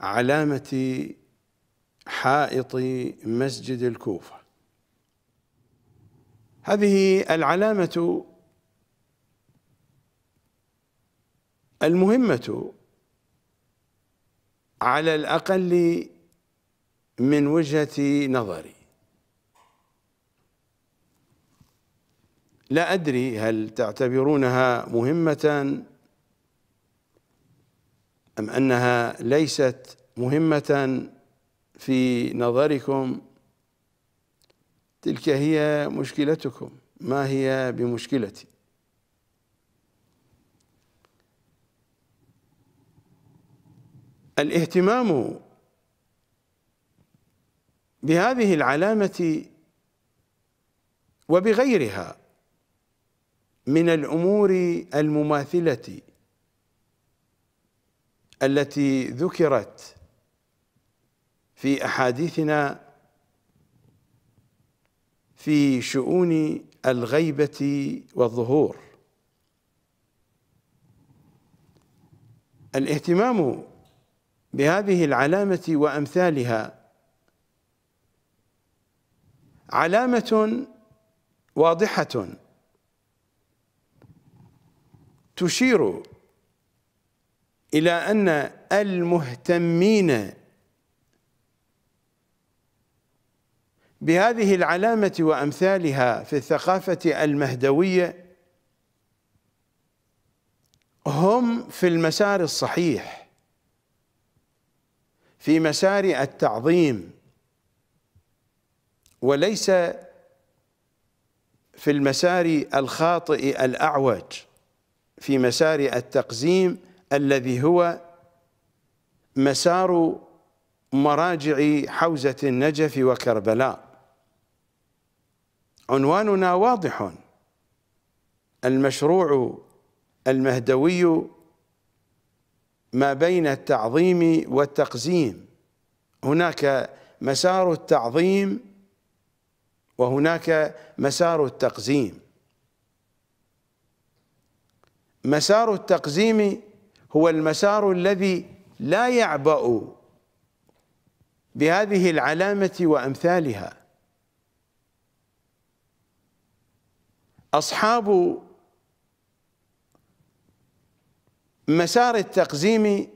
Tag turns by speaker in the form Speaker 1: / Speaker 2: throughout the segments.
Speaker 1: علامة حائط مسجد الكوفة هذه العلامة المهمة على الأقل من وجهة نظري لا أدري هل تعتبرونها مهمة أم أنها ليست مهمة في نظركم تلك هي مشكلتكم ما هي بمشكلتي الاهتمام بهذه العلامة وبغيرها من الأمور المماثلة التي ذكرت في احاديثنا في شؤون الغيبه والظهور الاهتمام بهذه العلامه وامثالها علامه واضحه تشير إلى أن المهتمين بهذه العلامة وأمثالها في الثقافة المهدوية هم في المسار الصحيح في مسار التعظيم وليس في المسار الخاطئ الأعوج في مسار التقزيم الذي هو مسار مراجع حوزة النجف وكربلاء عنواننا واضح المشروع المهدوي ما بين التعظيم والتقزيم هناك مسار التعظيم وهناك مسار التقزيم مسار التقزيم هو المسار الذي لا يعبأ بهذه العلامة وأمثالها أصحاب مسار التقزيم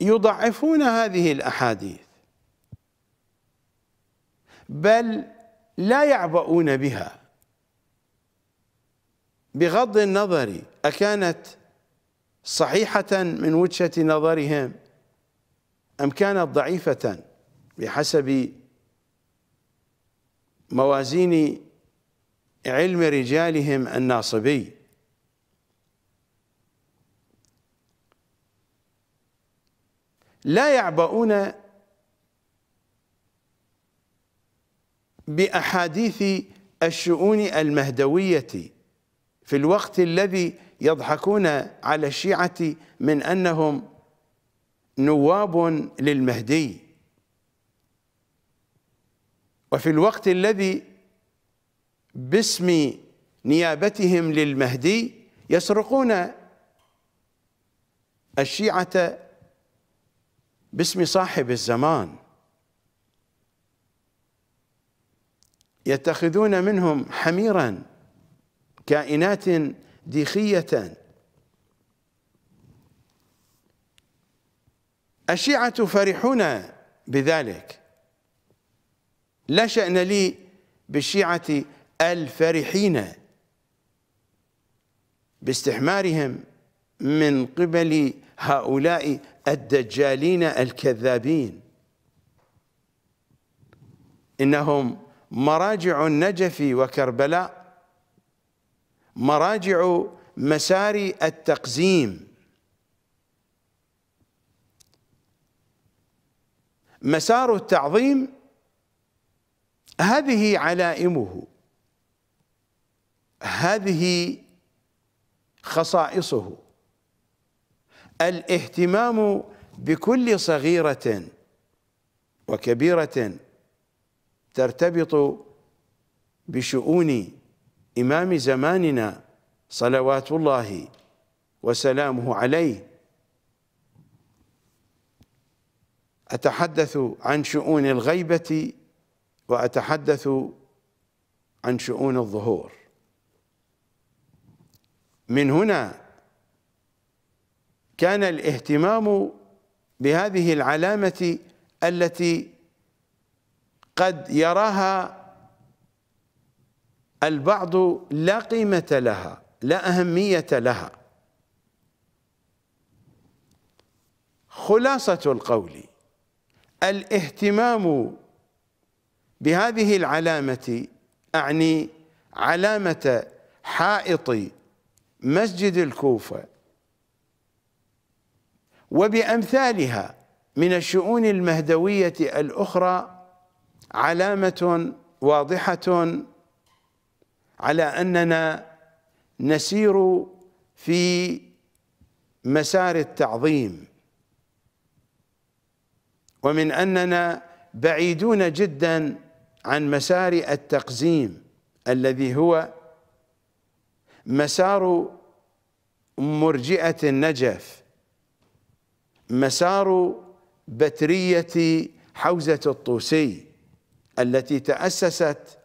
Speaker 1: يضعفون هذه الأحاديث بل لا يعبؤون بها بغض النظر أكانت صحيحة من وجهة نظرهم أم كانت ضعيفة بحسب موازين علم رجالهم الناصبي لا يعبؤون بأحاديث الشؤون المهدوية في الوقت الذي يضحكون على الشيعة من أنهم نواب للمهدي وفي الوقت الذي باسم نيابتهم للمهدي يسرقون الشيعة باسم صاحب الزمان يتخذون منهم حميرا كائنات ديخيتان الشيعة فرحون بذلك لا شأن لي بالشيعة الفرحين باستحمارهم من قبل هؤلاء الدجالين الكذابين إنهم مراجع النجف وكربلاء مراجع مسار التقزيم مسار التعظيم هذه علائمه هذه خصائصه الاهتمام بكل صغيرة وكبيرة ترتبط بشؤون إمام زماننا صلوات الله وسلامه عليه أتحدث عن شؤون الغيبة وأتحدث عن شؤون الظهور من هنا كان الاهتمام بهذه العلامة التي قد يراها البعض لا قيمة لها لا أهمية لها خلاصة القول الاهتمام بهذه العلامة أعني علامة حائط مسجد الكوفة وبأمثالها من الشؤون المهدوية الأخرى علامة واضحة على اننا نسير في مسار التعظيم ومن اننا بعيدون جدا عن مسار التقزيم الذي هو مسار مرجئه النجف مسار بتريه حوزه الطوسي التي تاسست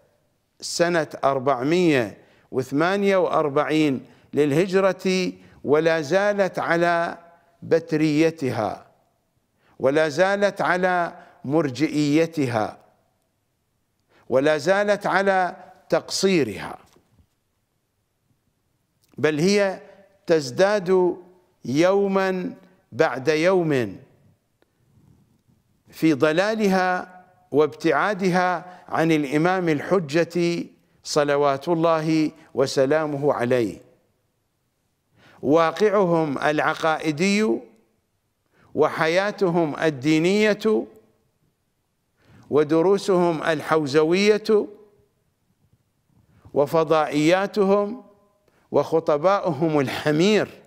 Speaker 1: سنة 448 للهجرة ولا زالت على بتريتها ولا زالت على مرجئيتها ولا زالت على تقصيرها بل هي تزداد يوما بعد يوم في ضلالها وابتعادها عن الإمام الحجة صلوات الله وسلامه عليه واقعهم العقائدي وحياتهم الدينية ودروسهم الحوزوية وفضائياتهم وخطباؤهم الحمير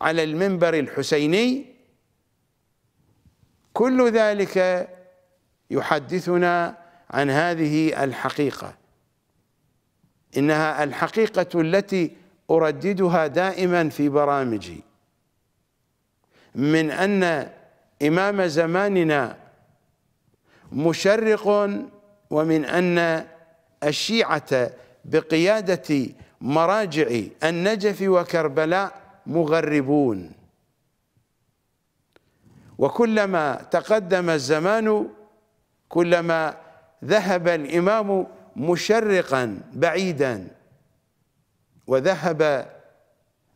Speaker 1: على المنبر الحسيني كل ذلك يحدثنا عن هذه الحقيقة إنها الحقيقة التي أرددها دائما في برامجي من أن إمام زماننا مشرق ومن أن الشيعة بقيادة مراجع النجف وكربلاء مغربون وكلما تقدم الزمان كلما ذهب الإمام مشرقا بعيدا وذهب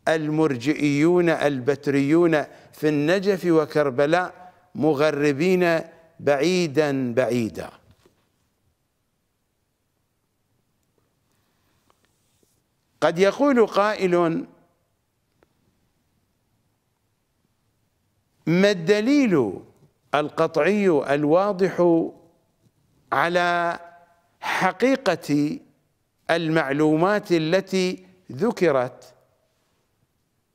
Speaker 1: المرجئيون البتريون في النجف وكربلاء مغربين بعيدا بعيدا قد يقول قائل ما الدليل القطعي الواضح على حقيقة المعلومات التي ذكرت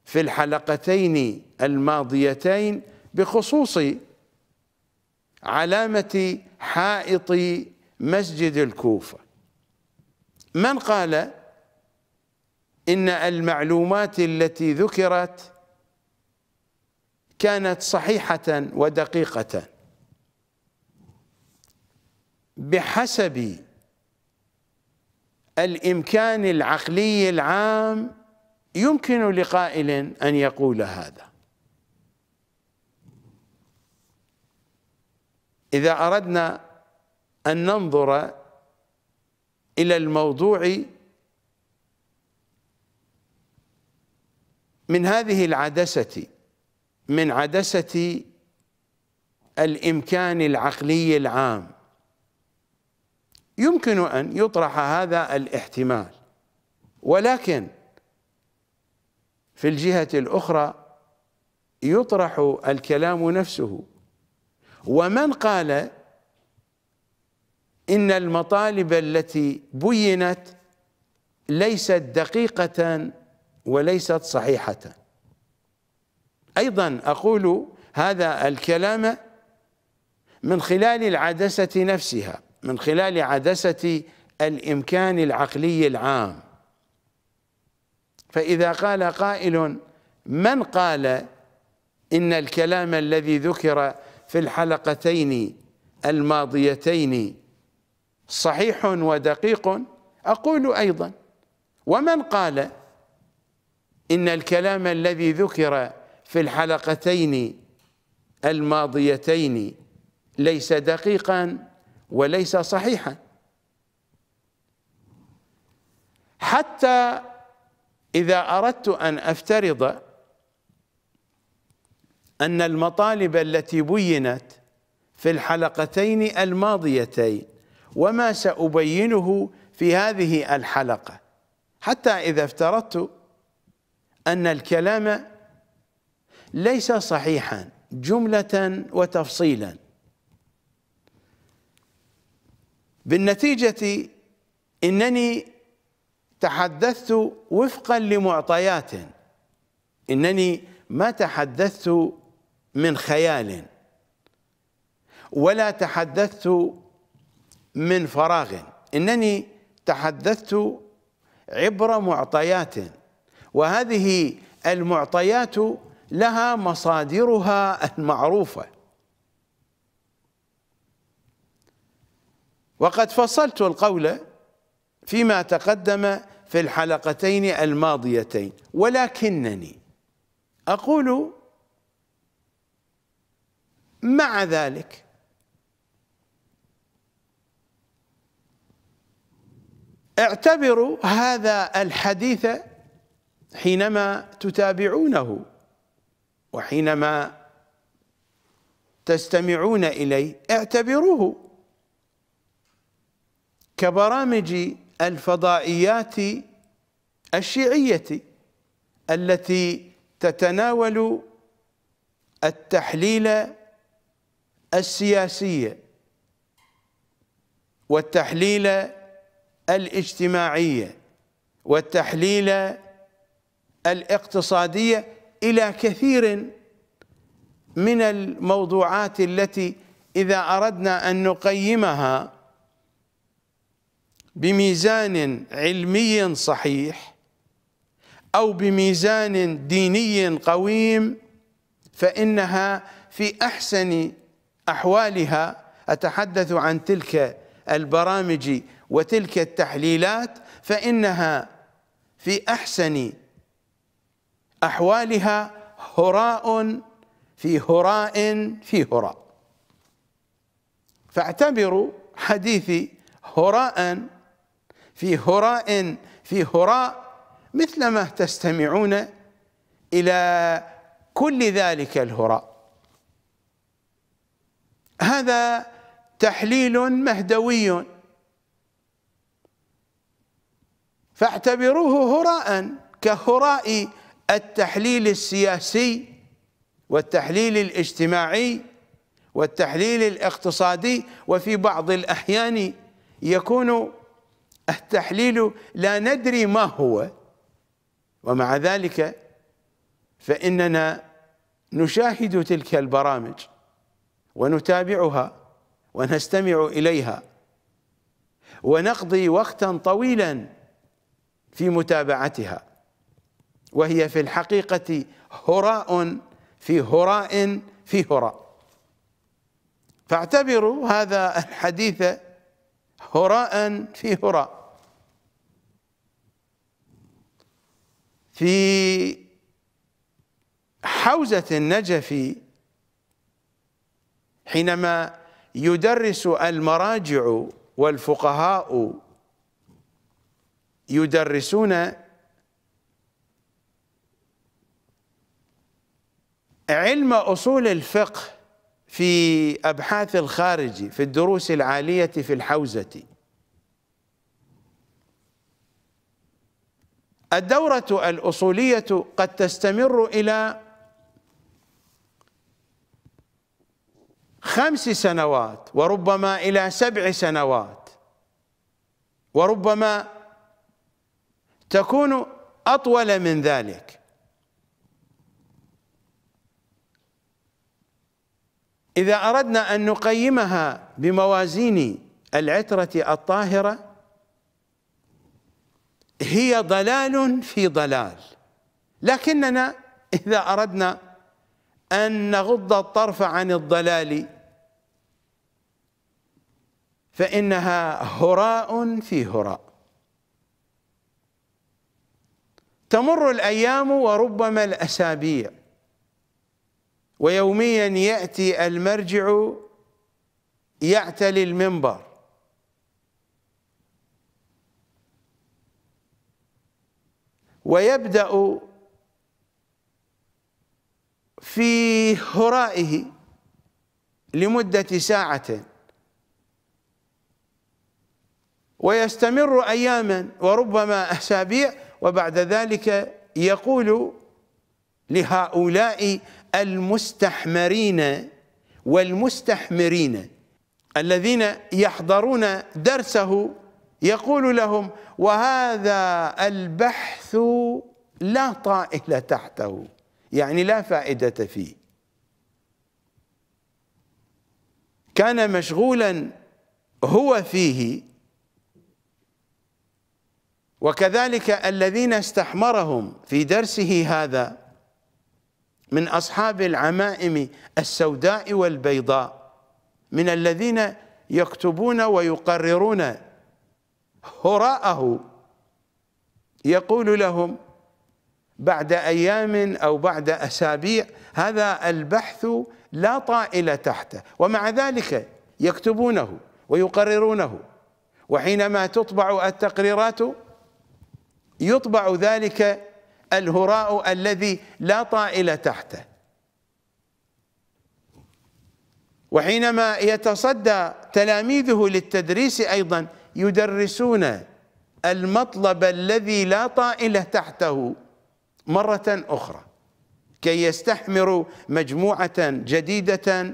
Speaker 1: في الحلقتين الماضيتين بخصوص علامة حائط مسجد الكوفة من قال إن المعلومات التي ذكرت كانت صحيحة ودقيقة بحسب الامكان العقلي العام يمكن لقائل ان يقول هذا اذا اردنا ان ننظر الى الموضوع من هذه العدسه من عدسه الامكان العقلي العام يمكن ان يطرح هذا الاحتمال ولكن في الجهه الاخرى يطرح الكلام نفسه ومن قال ان المطالب التي بينت ليست دقيقه وليست صحيحه ايضا اقول هذا الكلام من خلال العدسه نفسها من خلال عدسة الإمكان العقلي العام فإذا قال قائل من قال إن الكلام الذي ذكر في الحلقتين الماضيتين صحيح ودقيق أقول أيضا ومن قال إن الكلام الذي ذكر في الحلقتين الماضيتين ليس دقيقا وليس صحيحا حتى إذا أردت أن أفترض أن المطالب التي بينت في الحلقتين الماضيتين وما سأبينه في هذه الحلقة حتى إذا افترضت أن الكلام ليس صحيحا جملة وتفصيلا بالنتيجة إنني تحدثت وفقا لمعطيات إنني ما تحدثت من خيال ولا تحدثت من فراغ إنني تحدثت عبر معطيات وهذه المعطيات لها مصادرها المعروفه وقد فصلت القول فيما تقدم في الحلقتين الماضيتين ولكنني أقول مع ذلك اعتبروا هذا الحديث حينما تتابعونه وحينما تستمعون إليه اعتبروه كبرامج الفضائيات الشيعية التي تتناول التحليل السياسي والتحليل الاجتماعي والتحليل الاقتصادي إلى كثير من الموضوعات التي إذا أردنا أن نقيمها بميزان علمي صحيح أو بميزان ديني قويم فإنها في أحسن أحوالها أتحدث عن تلك البرامج وتلك التحليلات فإنها في أحسن أحوالها هراء في هراء في هراء فاعتبروا حديثي هراء في هراء في هراء مثلما تستمعون إلى كل ذلك الهراء هذا تحليل مهدوي فاعتبروه هراء كهراء التحليل السياسي والتحليل الاجتماعي والتحليل الاقتصادي وفي بعض الأحيان يكون التحليل لا ندري ما هو ومع ذلك فإننا نشاهد تلك البرامج ونتابعها ونستمع إليها ونقضي وقتا طويلا في متابعتها وهي في الحقيقة هراء في هراء في هراء فاعتبروا هذا الحديث هراء في هراء في حوزة النجف حينما يدرس المراجع والفقهاء يدرسون علم أصول الفقه في أبحاث الخارج في الدروس العالية في الحوزة الدورة الأصولية قد تستمر إلى خمس سنوات وربما إلى سبع سنوات وربما تكون أطول من ذلك إذا أردنا أن نقيمها بموازين العترة الطاهرة هي ضلال في ضلال لكننا اذا اردنا ان نغض الطرف عن الضلال فانها هراء في هراء تمر الايام وربما الاسابيع ويوميا ياتي المرجع يعتلي المنبر ويبدأ في هرائه لمدة ساعة ويستمر أياما وربما أسابيع وبعد ذلك يقول لهؤلاء المستحمرين والمستحمرين الذين يحضرون درسه يقول لهم وهذا البحث لا طائل تحته يعني لا فائدة فيه كان مشغولا هو فيه وكذلك الذين استحمرهم في درسه هذا من أصحاب العمائم السوداء والبيضاء من الذين يكتبون ويقررون هراءه يقول لهم بعد ايام او بعد اسابيع هذا البحث لا طائل تحته ومع ذلك يكتبونه ويقررونه وحينما تطبع التقريرات يطبع ذلك الهراء الذي لا طائل تحته وحينما يتصدى تلاميذه للتدريس ايضا يدرسون المطلب الذي لا طائله تحته مره اخرى كي يستحمروا مجموعه جديده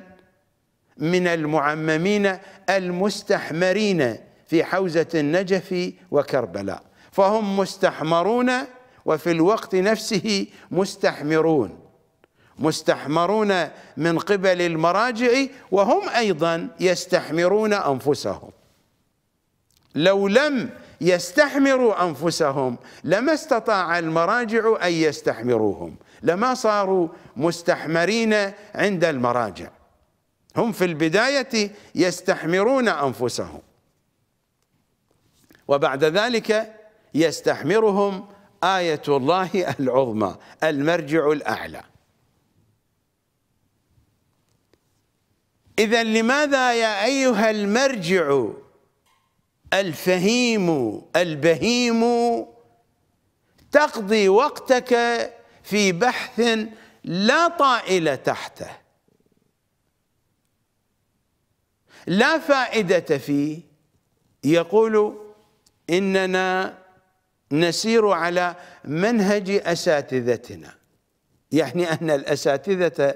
Speaker 1: من المعممين المستحمرين في حوزه النجف وكربلاء فهم مستحمرون وفي الوقت نفسه مستحمرون مستحمرون من قبل المراجع وهم ايضا يستحمرون انفسهم لو لم يستحمروا أنفسهم لما استطاع المراجع أن يستحمروهم لما صاروا مستحمرين عند المراجع هم في البداية يستحمرون أنفسهم وبعد ذلك يستحمرهم آية الله العظمى المرجع الأعلى إذا لماذا يا أيها المرجع الفهيم البهيم تقضي وقتك في بحث لا طائل تحته لا فائدة فيه يقول إننا نسير على منهج أساتذتنا يعني أن الأساتذة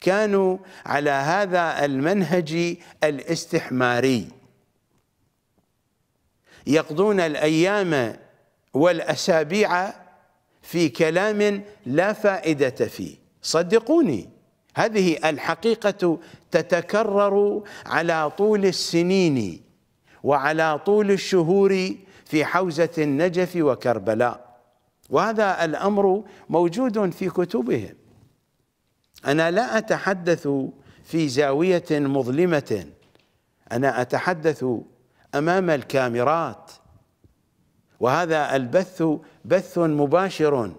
Speaker 1: كانوا على هذا المنهج الاستحماري يقضون الأيام والأسابيع في كلام لا فائدة فيه صدقوني هذه الحقيقة تتكرر على طول السنين وعلى طول الشهور في حوزة النجف وكربلاء وهذا الأمر موجود في كتبهم أنا لا أتحدث في زاوية مظلمة أنا أتحدث امام الكاميرات وهذا البث بث مباشر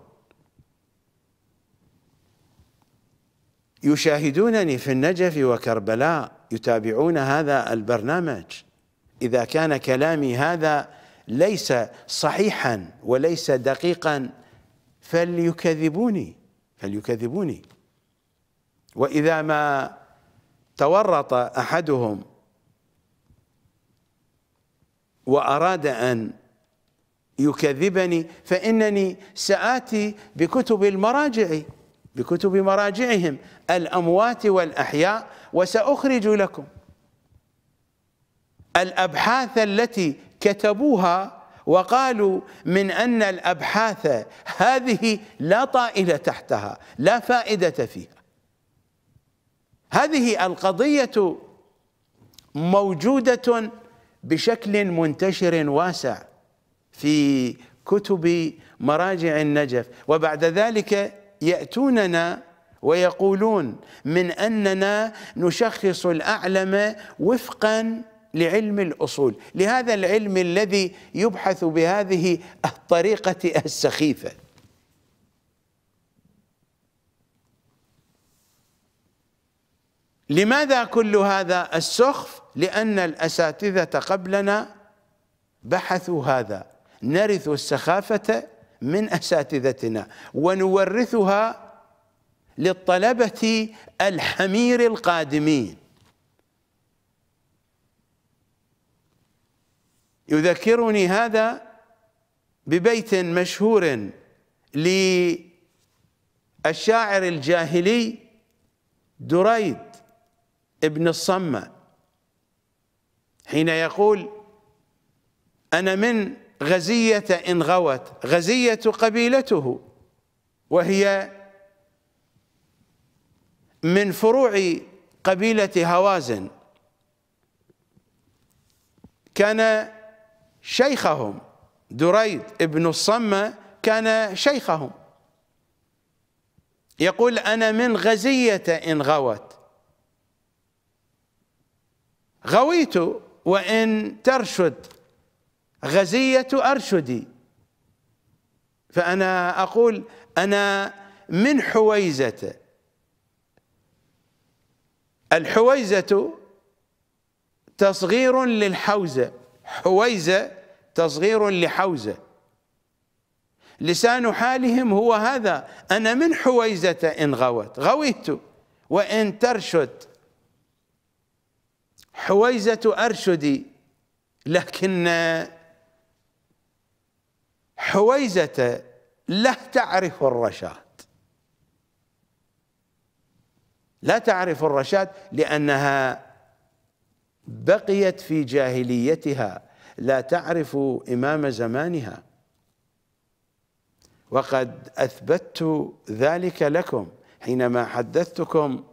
Speaker 1: يشاهدونني في النجف وكربلاء يتابعون هذا البرنامج اذا كان كلامي هذا ليس صحيحا وليس دقيقا فليكذبوني فليكذبوني واذا ما تورط احدهم وأراد أن يكذبني فإنني سآتي بكتب المراجع بكتب مراجعهم الأموات والأحياء وسأخرج لكم الأبحاث التي كتبوها وقالوا من أن الأبحاث هذه لا طائل تحتها لا فائدة فيها هذه القضية موجودة بشكل منتشر واسع في كتب مراجع النجف وبعد ذلك يأتوننا ويقولون من أننا نشخص الأعلم وفقا لعلم الأصول لهذا العلم الذي يبحث بهذه الطريقة السخيفة لماذا كل هذا السخف لأن الأساتذة قبلنا بحثوا هذا نرث السخافة من أساتذتنا ونورثها للطلبة الحمير القادمين يذكرني هذا ببيت مشهور للشاعر الجاهلي دريد ابن الصمة حين يقول أنا من غزية إن غوت غزية قبيلته وهي من فروع قبيلة هوازن كان شيخهم دريد ابن الصمة كان شيخهم يقول أنا من غزية إن غوت غويت وإن ترشد غزية أرشدي فأنا أقول أنا من حويزة الحويزة تصغير للحوزة حويزة تصغير لحوزة لسان حالهم هو هذا أنا من حويزة إن غوت غويت وإن ترشد حويزة أرشدي لكن حويزة لا تعرف الرشاد لا تعرف الرشاد لأنها بقيت في جاهليتها لا تعرف إمام زمانها وقد أثبتت ذلك لكم حينما حدثتكم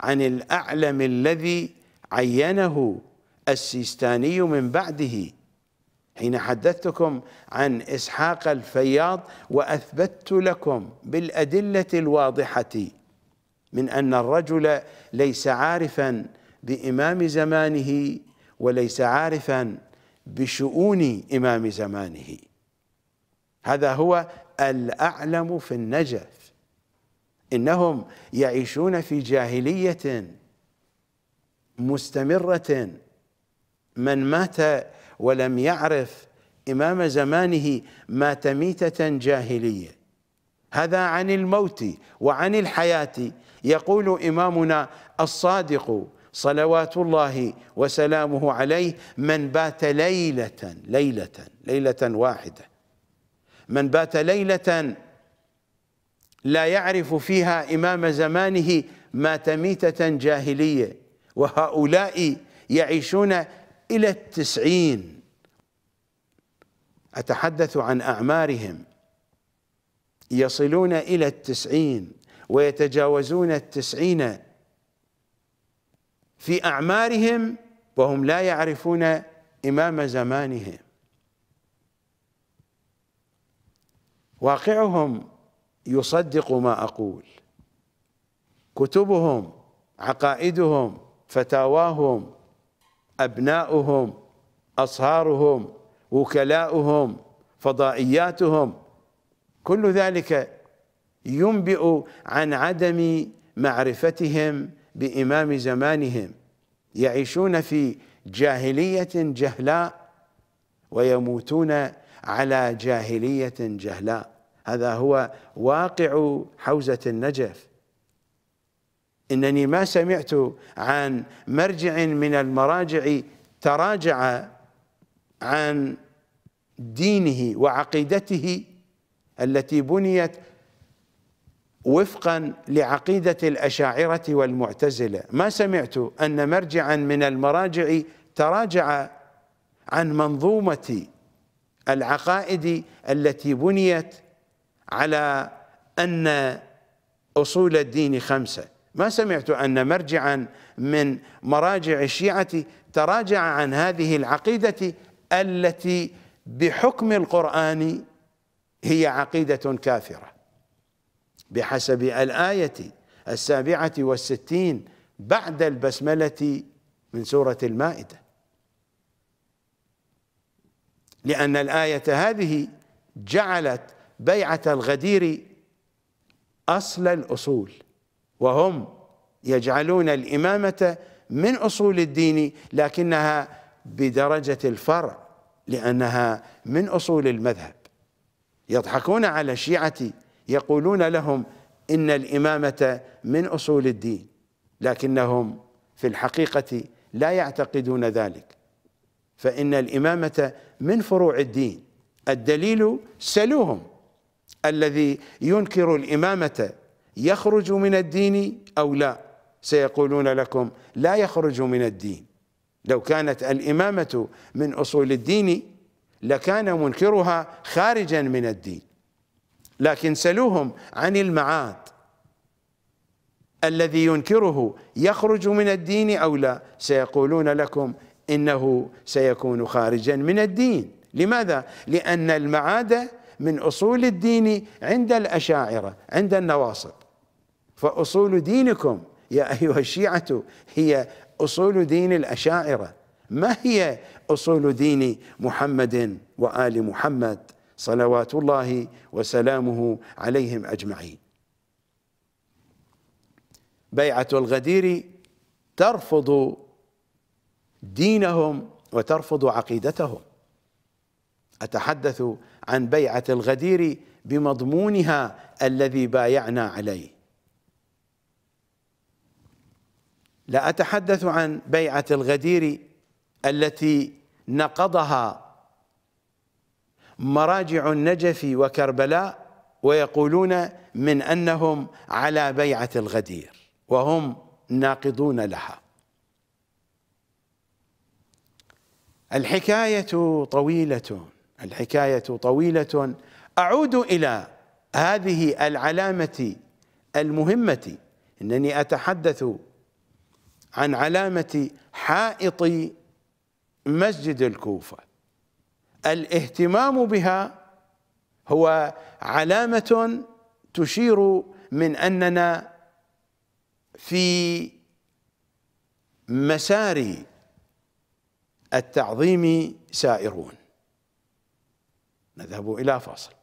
Speaker 1: عن الأعلم الذي عينه السيستاني من بعده حين حدثتكم عن إسحاق الفياض وأثبتت لكم بالأدلة الواضحة من أن الرجل ليس عارفا بإمام زمانه وليس عارفا بشؤون إمام زمانه هذا هو الأعلم في النجف إنهم يعيشون في جاهلية مستمرة من مات ولم يعرف إمام زمانه مات ميتة جاهلية هذا عن الموت وعن الحياة يقول إمامنا الصادق صلوات الله وسلامه عليه من بات ليلة ليلة ليلة واحدة من بات ليلة لا يعرف فيها إمام زمانه مات ميتة جاهلية وهؤلاء يعيشون إلى التسعين أتحدث عن أعمارهم يصلون إلى التسعين ويتجاوزون التسعين في أعمارهم وهم لا يعرفون إمام زمانهم واقعهم يصدق ما أقول كتبهم عقائدهم فتاواهم أبناؤهم أصهارهم وكلاؤهم فضائياتهم كل ذلك ينبئ عن عدم معرفتهم بإمام زمانهم يعيشون في جاهلية جهلاء ويموتون على جاهلية جهلاء هذا هو واقع حوزة النجف إنني ما سمعت عن مرجع من المراجع تراجع عن دينه وعقيدته التي بنيت وفقا لعقيدة الأشاعرة والمعتزلة ما سمعت أن مرجعا من المراجع تراجع عن منظومة العقائد التي بنيت على أن أصول الدين خمسة ما سمعت أن مرجعا من مراجع الشيعة تراجع عن هذه العقيدة التي بحكم القرآن هي عقيدة كافرة بحسب الآية السابعة والستين بعد البسملة من سورة المائدة لأن الآية هذه جعلت بيعة الغدير أصل الأصول وهم يجعلون الإمامة من أصول الدين لكنها بدرجة الفرع لأنها من أصول المذهب يضحكون على الشيعة يقولون لهم إن الإمامة من أصول الدين لكنهم في الحقيقة لا يعتقدون ذلك فإن الإمامة من فروع الدين الدليل سلوهم الذي ينكر الإمامة يخرج من الدين أو لا سيقولون لكم لا يخرج من الدين لو كانت الإمامة من أصول الدين لكان منكرها خارجا من الدين لكن سلوهم عن المعاد الذي ينكره يخرج من الدين أو لا سيقولون لكم إنه سيكون خارجا من الدين لماذا؟ لأن المعاد من أصول الدين عند الأشاعرة عند النواصب فأصول دينكم يا أيها الشيعة هي أصول دين الأشاعرة ما هي أصول دين محمد وآل محمد صلوات الله وسلامه عليهم أجمعين بيعة الغدير ترفض دينهم وترفض عقيدتهم أتحدث عن بيعة الغدير بمضمونها الذي بايعنا عليه لا أتحدث عن بيعة الغدير التي نقضها مراجع النجف وكربلاء ويقولون من أنهم على بيعة الغدير وهم ناقضون لها الحكاية طويلة الحكاية طويلة أعود إلى هذه العلامة المهمة أنني أتحدث عن علامة حائط مسجد الكوفة الاهتمام بها هو علامة تشير من أننا في مسار التعظيم سائرون نذهب إلى فاصل